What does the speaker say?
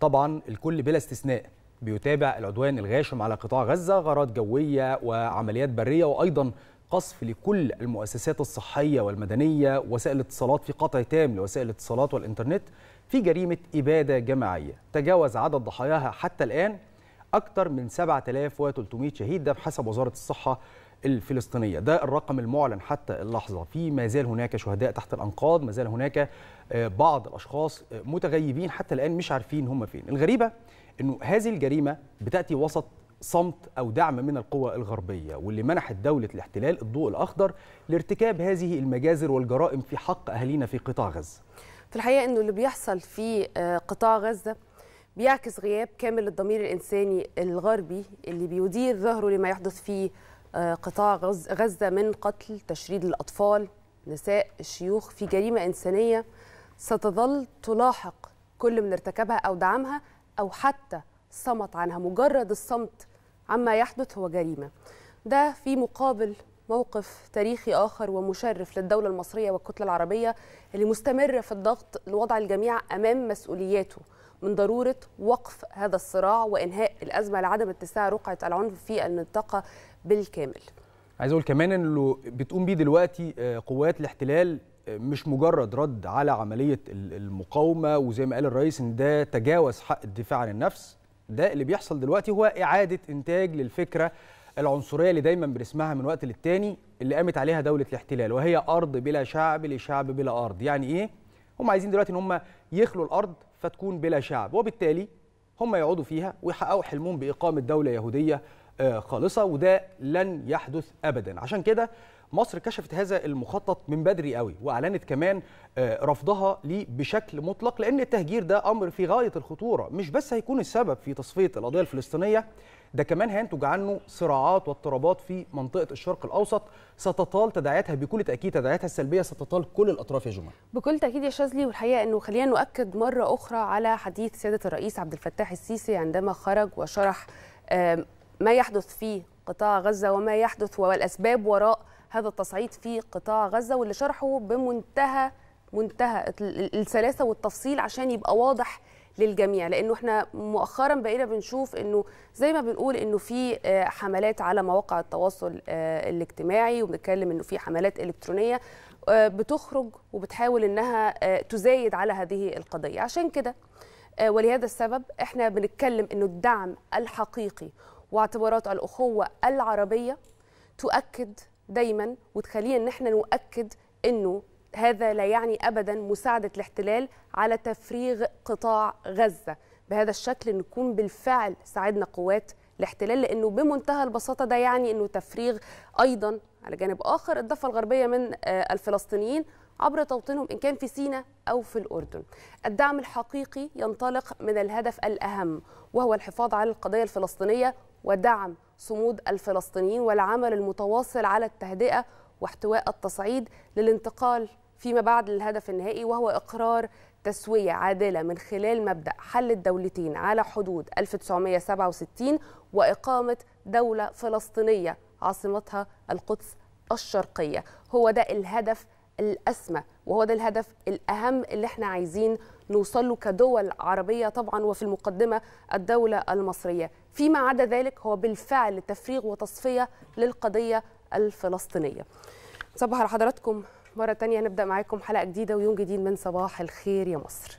طبعا الكل بلا استثناء بيتابع العدوان الغاشم على قطاع غزة غارات جوية وعمليات برية وأيضا قصف لكل المؤسسات الصحية والمدنية وسائل الاتصالات في قطع تام لوسائل الاتصالات والإنترنت في جريمة إبادة جماعية تجاوز عدد ضحاياها حتى الآن أكثر من 7300 شهيد ده بحسب وزارة الصحة الفلسطينية ده الرقم المعلن حتى اللحظة في ما زال هناك شهداء تحت الأنقاض ما زال هناك آه، بعض الأشخاص آه، متغيبين حتى الآن مش عارفين هم فين الغريبة أنه هذه الجريمة بتأتي وسط صمت او دعم من القوى الغربيه واللي منحت دوله الاحتلال الضوء الاخضر لارتكاب هذه المجازر والجرائم في حق اهالينا في قطاع غزه. في الحقيقه انه اللي بيحصل في آه، قطاع غزه بيعكس غياب كامل الضمير الانساني الغربي اللي بيدير ظهره لما يحدث في قطاع غزة من قتل تشريد الأطفال نساء الشيوخ في جريمة إنسانية ستظل تلاحق كل من ارتكبها أو دعمها أو حتى صمت عنها مجرد الصمت عما يحدث هو جريمة ده في مقابل موقف تاريخي آخر ومشرف للدولة المصرية والكتلة العربية اللي مستمرة في الضغط لوضع الجميع أمام مسؤولياته من ضرورة وقف هذا الصراع وإنهاء الأزمة لعدم اتساع رقعة العنف في المنطقة بالكامل عايز أقول كمان أنه بتقوم بيه دلوقتي آه، قوات الاحتلال آه، مش مجرد رد على عملية المقاومة وزي ما قال الرئيس إن ده تجاوز حق الدفاع عن النفس ده اللي بيحصل دلوقتي هو إعادة إنتاج للفكرة العنصريه اللي دايما بنسمعها من وقت للتاني اللي قامت عليها دوله الاحتلال وهي ارض بلا شعب لشعب بلا ارض يعني ايه هم عايزين دلوقتي ان هم يخلوا الارض فتكون بلا شعب وبالتالي هم يقعدوا فيها ويحققوا حلمهم باقامه دوله يهوديه آه، خالصه وده لن يحدث ابدا عشان كده مصر كشفت هذا المخطط من بدري قوي واعلنت كمان آه، رفضها ليه بشكل مطلق لان التهجير ده امر في غايه الخطوره مش بس هيكون السبب في تصفيه القضيه الفلسطينيه ده كمان هينتج عنه صراعات واضطرابات في منطقه الشرق الاوسط ستطال تداعياتها بكل تاكيد تداعياتها السلبيه ستطال كل الاطراف يا جماعه بكل تاكيد يا شاذلي والحقيقه انه خلينا نؤكد مره اخرى على حديث سياده الرئيس عبد الفتاح السيسي عندما خرج وشرح ما يحدث في قطاع غزة وما يحدث والأسباب وراء هذا التصعيد في قطاع غزة واللي شرحه بمنتهى منتهى السلاسة والتفصيل عشان يبقى واضح للجميع لانه احنا مؤخرا بقينا بنشوف انه زي ما بنقول انه في آه، حملات على مواقع التواصل آه، الاجتماعي وبنتكلم انه في حملات الكترونيه آه، بتخرج وبتحاول انها تزايد على هذه القضيه عشان كده ولهذا السبب احنا بنتكلم انه الدعم الحقيقي واعتبارات الأخوة العربية تؤكد دايما وتخلينا ان احنا نؤكد انه هذا لا يعني ابدا مساعده الاحتلال على تفريغ قطاع غزه بهذا الشكل نكون بالفعل ساعدنا قوات الاحتلال لانه بمنتهى البساطه ده يعني انه تفريغ ايضا على جانب اخر الضفه الغربيه من آه، الفلسطينيين عبر توطينهم ان كان في سيناء او في الاردن. الدعم الحقيقي ينطلق من الهدف الاهم وهو الحفاظ على القضيه الفلسطينيه ودعم صمود الفلسطينيين والعمل المتواصل على التهدئة واحتواء التصعيد للانتقال فيما بعد للهدف النهائي وهو إقرار تسوية عادلة من خلال مبدأ حل الدولتين على حدود 1967 وإقامة دولة فلسطينية عاصمتها القدس الشرقية هو ده الهدف الأسمى وهو ده الهدف الأهم اللي احنا عايزين نوصل له كدول عربية طبعا وفي المقدمة الدولة المصرية فيما عدا ذلك هو بالفعل تفريغ وتصفية للقضية الفلسطينية صباح لحضراتكم مرة تانية نبدأ معاكم حلقة جديدة ويوم جديد من صباح الخير يا مصر